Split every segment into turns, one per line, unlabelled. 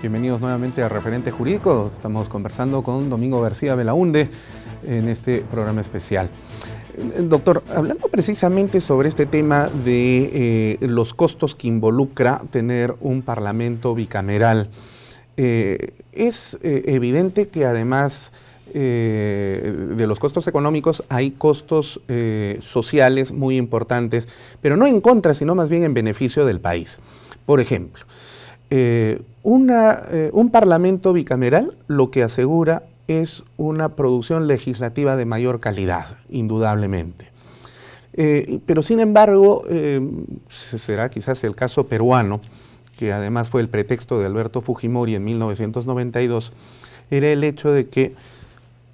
Bienvenidos nuevamente a Referente Jurídico. Estamos conversando con Domingo García Belaunde en este programa especial. Eh, doctor, hablando precisamente sobre este tema de eh, los costos que involucra tener un parlamento bicameral, eh, es evidente que además de los costos económicos hay costos sociales muy importantes, pero no en contra, sino más bien en beneficio del país. Por ejemplo, eh, eh, un parlamento bicameral lo que asegura es una producción legislativa de mayor calidad, indudablemente. Eh, pero sin embargo, será quizás el caso peruano, que además fue el pretexto de Alberto Fujimori en 1992, era el hecho de que,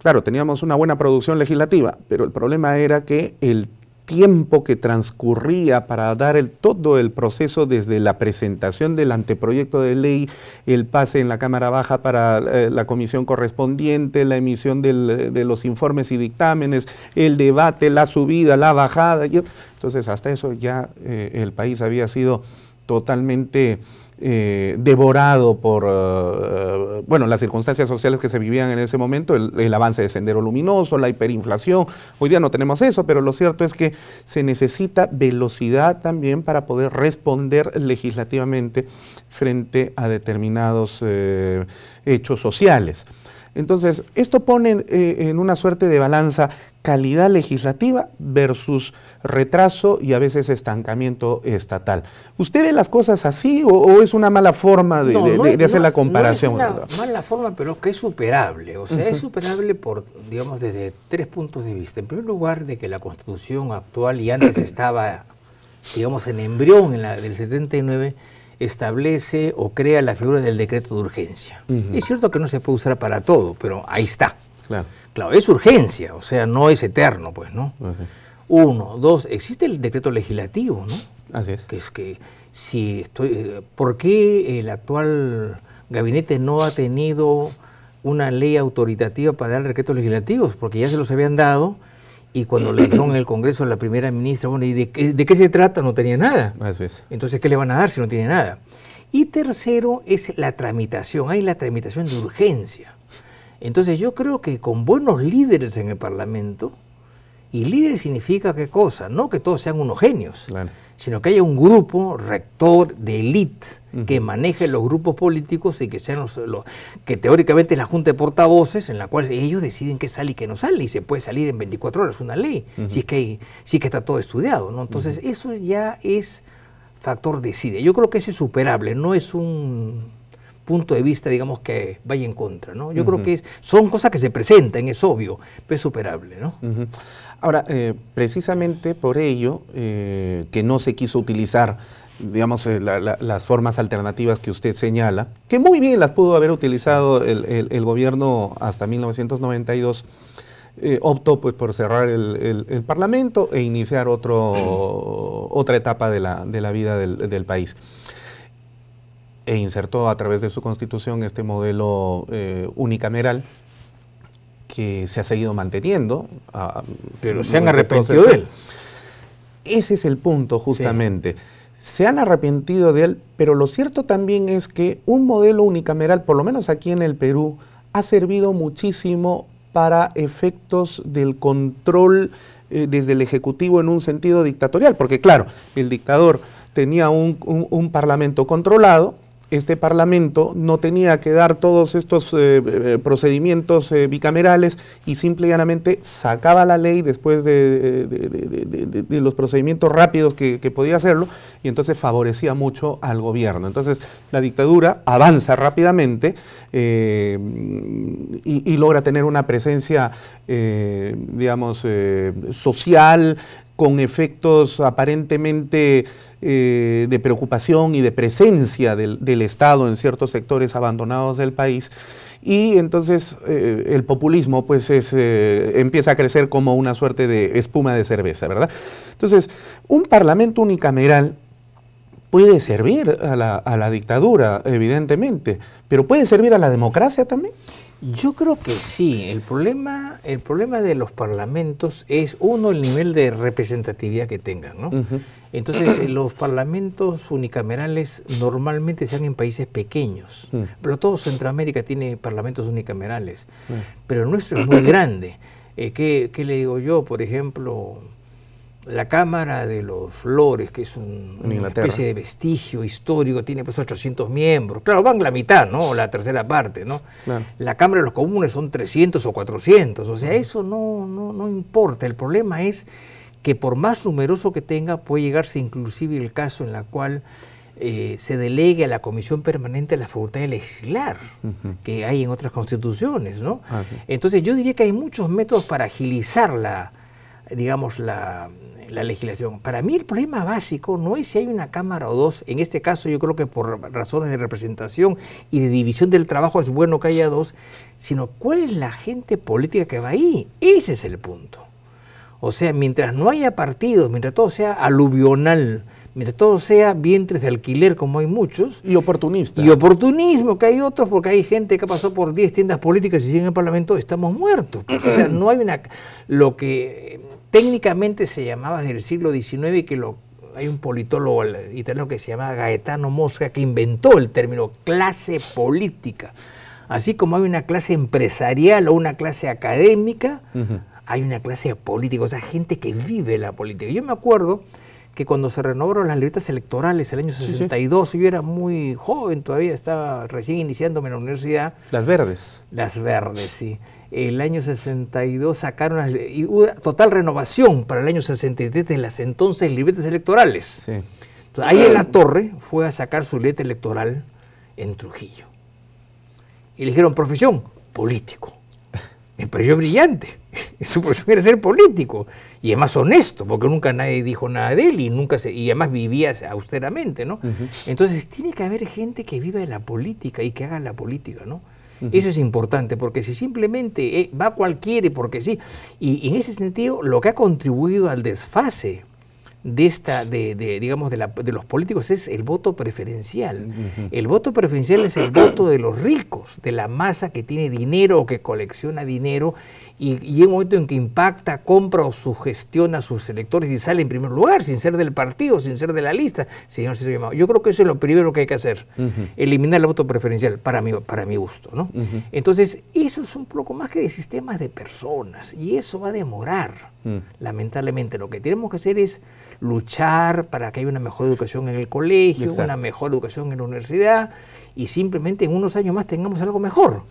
claro, teníamos una buena producción legislativa, pero el problema era que el tiempo que transcurría para dar el, todo el proceso desde la presentación del anteproyecto de ley, el pase en la Cámara Baja para eh, la comisión correspondiente, la emisión eh, de los informes y dictámenes, el debate, la subida, la bajada. Entonces, hasta eso ya eh, el país había sido totalmente eh, devorado por, eh, bueno, las circunstancias sociales que se vivían en ese momento, el, avance de Sendero Luminoso, la hiperinflación. Hoy día no tenemos eso, pero lo cierto es que se necesita velocidad también para poder responder legislativamente frente a determinados eh, hechos sociales. Entonces, esto pone eh, en una suerte de balanza calidad legislativa versus retraso y a veces estancamiento estatal. ¿Usted ve las cosas así o, es una mala forma de, hacer la comparación? es mala
forma, pero que es superable. O sea, es superable por, digamos, desde tres puntos de vista. En primer lugar, de que la constitución actual y antes estaba, digamos, en embrión en la del 79 establece o crea la figura del decreto de urgencia. Es cierto que no se puede usar para todo, pero ahí está. Claro. es urgencia, o sea, no es eterno, pues, ¿no? Uno, dos, existe el decreto legislativo, ¿no? Así es. Que es que si estoy, eh, ¿por qué el actual gabinete no ha tenido una ley autoritativa para dar decretos legislativos? Porque ya se los habían dado y cuando le dijeron en el Congreso a la primera ministra, bueno, ¿y de qué, se trata? No tenía nada. Entonces, ¿qué le van a dar si no tiene nada? Y tercero es la tramitación. Hay la tramitación de urgencia. Entonces, yo creo que con buenos líderes en el Parlamento, y líder significa qué cosa, no que todos sean unos genios, sino que haya un grupo rector de élite que maneje los grupos políticos y que sean los, que teóricamente es la junta de portavoces en la cual ellos deciden qué sale y qué no sale y se puede salir en 24 horas una ley, si es que que está todo estudiado, ¿no? Entonces, eso ya es factor decide. Yo creo que es superable, no es un punto de vista, digamos, que vaya en contra, ¿no? Yo creo que son cosas que se presentan, es obvio, pero es superable, ¿no?
Ahora, eh, precisamente por ello eh, que no se quiso utilizar digamos, eh, las formas alternativas que usted señala, que muy bien las pudo haber utilizado el, gobierno hasta 1992, optó pues, por cerrar el, Parlamento e iniciar otro, otra etapa de la, vida del país e insertó a través de su constitución este modelo eh, unicameral que se ha seguido manteniendo. Ah, pero se han arrepentido de él. Ese es el punto justamente. se han arrepentido de él, pero lo cierto también es que un modelo unicameral, por lo menos aquí en el Perú, ha servido muchísimo para efectos del control eh, desde el Ejecutivo en un sentido dictatorial, porque claro, el dictador tenía un parlamento controlado, este Parlamento no tenía que dar todos estos eh, eh, procedimientos eh, bicamerales y simple y sacaba la ley después de, los procedimientos rápidos que, podía hacerlo y entonces favorecía mucho al gobierno. Entonces la dictadura avanza rápidamente y, y, logra tener una presencia, digamos, social, con efectos aparentemente eh, de preocupación y de presencia del, Estado en ciertos sectores abandonados del país. Y entonces eh, el populismo pues eh, empieza a crecer como una suerte de espuma de cerveza, ¿verdad? Entonces, un parlamento unicameral puede servir a la, a la dictadura, evidentemente, pero puede servir a la democracia también. Yo creo que sí. El problema,
el problema de los parlamentos es, uno, el nivel de representatividad que tengan. ¿no? Entonces, eh, los parlamentos unicamerales normalmente sean en países pequeños. Mm. Pero todo Centroamérica tiene parlamentos unicamerales. Mm. Pero el nuestro es muy grande. Eh, ¿Qué le digo yo? Por ejemplo, la Cámara de los Flores, que es un, una especie de vestigio histórico, tiene pues 800 miembros. Claro, van la mitad, ¿no? La tercera parte, ¿no? La Cámara de los Comunes son 300 o 400. O sea, eso no, no, no, importa. El problema es que por más numeroso que tenga, puede llegarse inclusive el caso en la cual eh, se delegue a la Comisión Permanente la facultad de legislar, que hay en otras constituciones, ¿no? Ah, Entonces yo diría que hay muchos métodos para agilizar la digamos, la, la legislación. Para mí el problema básico no es si hay una Cámara o dos. En este caso yo creo que por razones de representación y de división del trabajo es bueno que haya dos, sino cuál es la gente política que va ahí. Ese es el punto. O sea, mientras no haya partidos, mientras todo sea aluvional, mientras todo sea vientres de alquiler, como hay muchos. Y oportunista. Y oportunismo, que hay otros, porque hay gente que pasó por 10 tiendas políticas y siguen en el Parlamento, estamos muertos. Pues, o sea, no hay una. Lo que técnicamente se llamaba desde el siglo XIX que lo, hay un politólogo italiano que se llama Gaetano Mosca que inventó el término clase política. Así como hay una clase empresarial o una clase académica, hay una clase política, o sea, gente que vive la política. Yo me acuerdo que cuando se renovaron las libretas electorales el año 62, yo era muy joven todavía, estaba recién iniciándome en la universidad.
Las verdes. Las
verdes, sí. El año 62 sacaron las, y hubo total renovación para el año 63 de las entonces libretas electorales. ahí en la torre fue a sacar su libreta electoral en Trujillo. Y profesión, político me pareció brillante. Su profesión era ser político y además honesto, porque nunca nadie dijo nada de él y nunca se, y además vivía austeramente, ¿no? Entonces tiene que haber gente que viva de la política y que haga la política, ¿no? Eso es importante, porque si simplemente eh, va cualquiera porque sí, y en ese sentido lo que ha contribuido al desfase de esta, de, digamos, de, los políticos es el voto preferencial. El voto preferencial es el voto de los ricos, de la masa que tiene dinero o que colecciona dinero y, en un momento en que impacta, compra o sugestiona a sus electores y sale en primer lugar, sin ser del partido, sin ser de la lista, señor Yo creo que eso es lo primero que hay que hacer, eliminar el voto preferencial, para mi, para mi gusto. Entonces, eso es un poco más que de sistemas de personas y eso va a demorar, mm. lamentablemente. Lo que tenemos que hacer es luchar para que haya una mejor educación en el colegio, una mejor educación en la universidad y simplemente en unos años más tengamos algo mejor.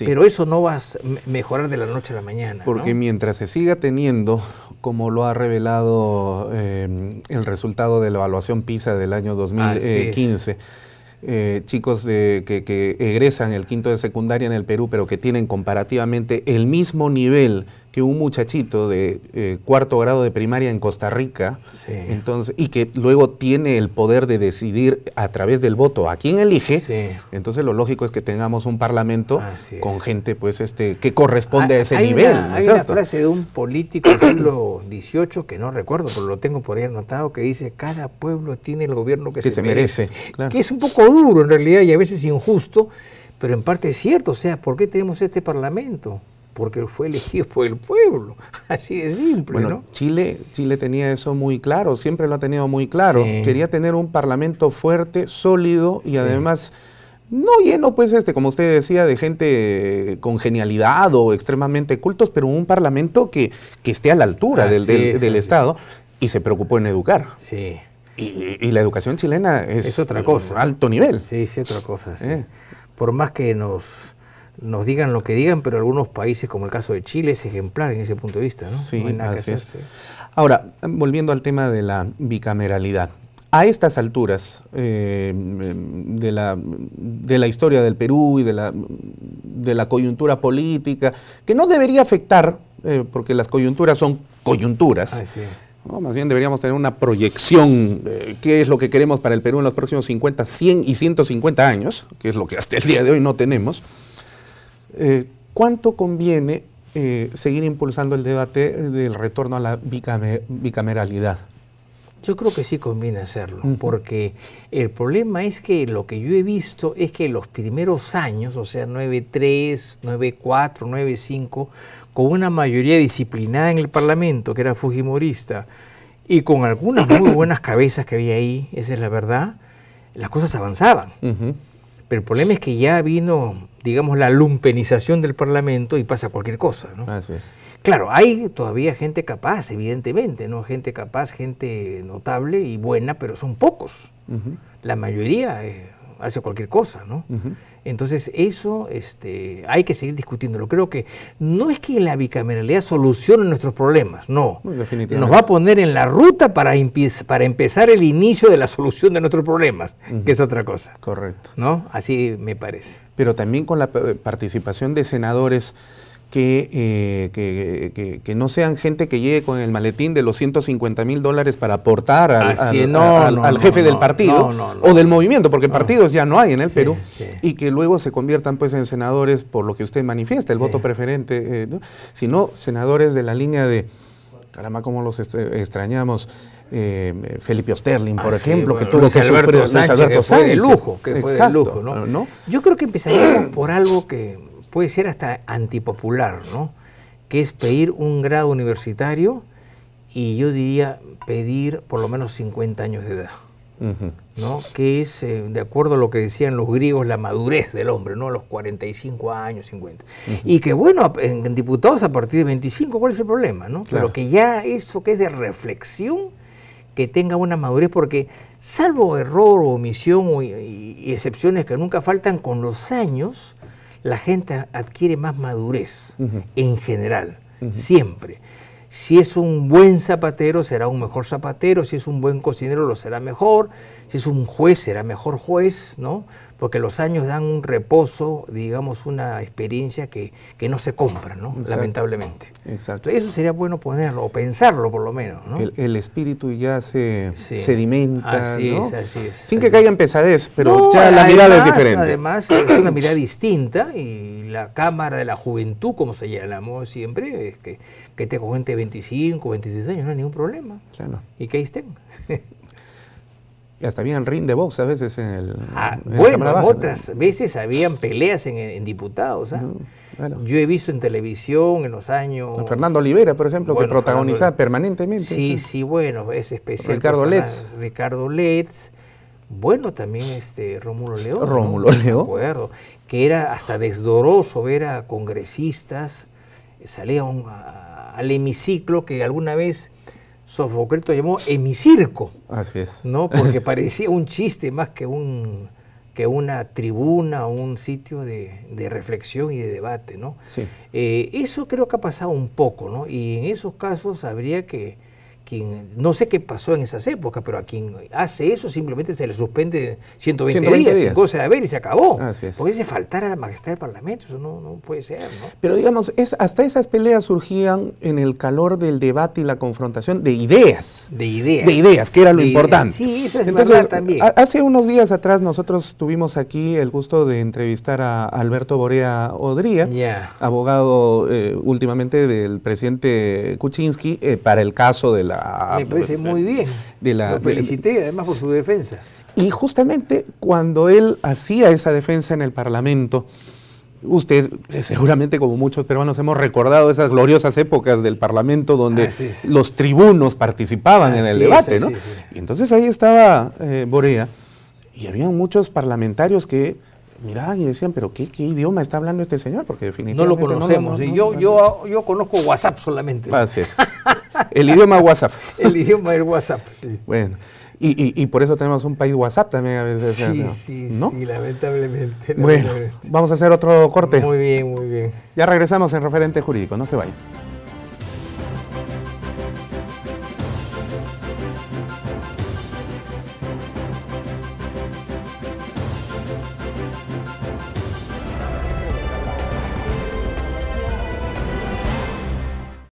Pero eso no va a mejorar de la noche a la mañana. Porque
mientras se siga teniendo, como lo ha revelado em, el resultado de la evaluación PISA del año 2015, eh, eh, chicos de, que, que, egresan el quinto de secundaria en el Perú, pero que tienen comparativamente el mismo nivel un muchachito de eh, cuarto grado de primaria en Costa Rica, entonces, y que luego tiene el poder de decidir a través del voto a quién elige, entonces lo lógico es que tengamos un parlamento con gente pues este que corresponde ah, a ese nivel. hay una
frase de un político del siglo XVIII que no recuerdo, pero lo tengo por ahí anotado, que dice, cada pueblo tiene el gobierno que, se, merece. Que es un poco duro en realidad y a veces injusto, pero en parte es cierto, o sea, ¿por qué tenemos este parlamento? porque fue elegido por el
pueblo. Así de simple. Bueno, Chile, Chile tenía eso muy claro, siempre lo ha tenido muy claro. Quería tener un parlamento fuerte, sólido y además no lleno, pues, este, como usted decía, de gente con genialidad o extremadamente cultos, pero un parlamento que, esté a la altura del, Estado y se preocupó en educar. Sí. Y, la educación chilena es, es otra cosa. alto nivel. Sí, sí otra cosa. Sí. Eh.
Por más que nos nos digan lo que digan, pero algunos países, como el caso de Chile,
es ejemplar en ese punto de vista. ¿no? Sí, Ahora, volviendo al tema de la bicameralidad. A estas alturas eh, de, la, de, la, historia del Perú y de la, de la coyuntura política, que no debería afectar, eh, porque las coyunturas son coyunturas, así es. más bien deberíamos tener una proyección, eh, qué es lo que queremos para el Perú en los próximos 50, 100 y 150 años, que es lo que hasta el día de hoy no tenemos. Eh, ¿Cuánto conviene eh, seguir impulsando el debate del retorno a la bicameralidad?
Yo creo que sí conviene hacerlo, porque el problema es que lo que yo he visto es que los primeros años, o sea, 9.3, 9.4, 9.5, con una mayoría disciplinada en el Parlamento, que era Fujimorista, y con algunas muy buenas cabezas que había ahí, esa es la verdad, las cosas avanzaban. Pero el problema es que ya vino, digamos, la lumpenización del Parlamento y pasa cualquier cosa, ¿no? Así es. Claro, hay todavía gente capaz, evidentemente, ¿no? Gente capaz, gente notable y buena, pero son pocos. La mayoría... Eh, hace cualquier cosa, ¿no? Entonces eso este, hay que seguir discutiéndolo. Creo que no es que la bicameralidad solucione nuestros problemas, no. Nos va a poner en la ruta para,
para empezar el inicio de la solución de nuestros problemas, que es otra cosa. Correcto.
¿No? Así
me parece. Pero también con la eh, participación de senadores eh, que, que, no sean gente que llegue con el maletín de los 150 mil dólares para aportar al, jefe del partido o del movimiento, porque partidos ya no hay en el Perú, y que luego se conviertan pues en senadores por lo que usted manifiesta, el voto preferente, sino eh, senadores de la línea de, caramba, cómo los extrañamos. Eh, Felipe Osterling, por ah, ejemplo, que tuvo que Alberto sufrir, Alberto de lujo, que lujo ¿no?
Yo creo que empezaríamos por algo que puede ser hasta antipopular, ¿no? Que es pedir un grado universitario y yo diría pedir por lo menos 50 años de edad. ¿no? que es, eh, de acuerdo a lo que decían los griegos, la madurez del hombre, ¿no? los 45 años, 50. Y que bueno, en, diputados a partir de 25, ¿cuál es el problema? ¿no? Claro. Pero que ya eso que es de reflexión, que tenga una madurez, porque salvo error o omisión y, excepciones que nunca faltan con los años, la gente adquiere más madurez en general, siempre. Si es un buen zapatero, será un mejor zapatero, si es un buen cocinero, lo será mejor, si es un juez, será mejor juez, ¿no? porque los años dan un reposo, digamos, una experiencia que, que no se compra, ¿no? lamentablemente.
Exacto. Eso sería bueno ponerlo,
o pensarlo por lo menos.
El, espíritu ya se sedimenta. Así es, así es. Sin que que en pesadez, pero ya la mirada es diferente. Además, es una mirada
distinta y la Cámara de la Juventud, como se llamó siempre, es que, que te gente de 25, 26 años, no hay ningún problema. Claro. Y que ahí estén.
Y hasta habían ring de box a veces en el. Ah, bueno,
otras veces habían peleas en, diputados. ¿ah? Yo he visto en televisión en los años. Fernando
Olivera, por ejemplo, que protagonizaba permanentemente. Sí, sí,
bueno, es especial. Ricardo Letz. Ricardo Letz. Bueno, también este Rómulo León. Rómulo León. Que era hasta desdoroso ver a congresistas. salían al hemiciclo que alguna vez Sofocleto llamó hemicirco.
Así es. ¿no? Porque parecía
un chiste más que, un, que una tribuna un sitio de, reflexión y de debate. ¿no? Eh, eso creo que ha pasado un poco, ¿no? y en esos casos habría que no sé qué pasó en esas épocas, pero a quien hace eso simplemente se le suspende 120, 120 días, cosa de haber y se acabó. Así es. Porque se faltar a la majestad del Parlamento, eso no, puede ser. ¿no?
Pero digamos, es, hasta esas peleas surgían en el calor del debate y la confrontación de ideas. De ideas. De ideas, que era lo importante. Sí, eso es verdad también. Hace unos días atrás nosotros tuvimos aquí el gusto de entrevistar a Alberto Borea Odría, abogado eh, últimamente del presidente Kuczynski, eh, para el caso de la me parece pues, muy bien. Lo felicité además por su defensa. Y justamente cuando él hacía esa defensa en el Parlamento, Usted, eh, seguramente como muchos peruanos, hemos recordado esas gloriosas épocas del Parlamento donde los tribunos participaban en el debate, Y entonces ahí estaba eh, Borea y había muchos parlamentarios que miraban y decían, pero qué, idioma está hablando este señor, porque definitivamente no lo conocemos. y
yo, yo, yo conozco WhatsApp solamente. Así es.
El idioma WhatsApp. El idioma es WhatsApp, sí. Bueno. Y, por eso tenemos un país WhatsApp también a veces. Sí, sí, sí,
lamentablemente. Bueno,
vamos a hacer otro corte. Muy bien, muy bien. Ya regresamos en referente jurídico, no se vayan.